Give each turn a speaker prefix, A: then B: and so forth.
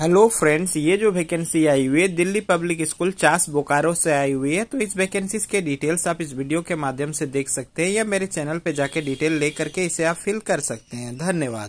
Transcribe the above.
A: hello friends ये जो vacancy आई हुई है दिल्ली पब्लिक स्कूल चास बोकारो से आई हुई है तो इस वैकेंसी के डिटेल्स आप इस वीडियो के माध्यम से देख सकते हैं या मेरे चैनल पे जाके डिटेल लेकर के इसे आप फिल कर सकते हैं धन्यवाद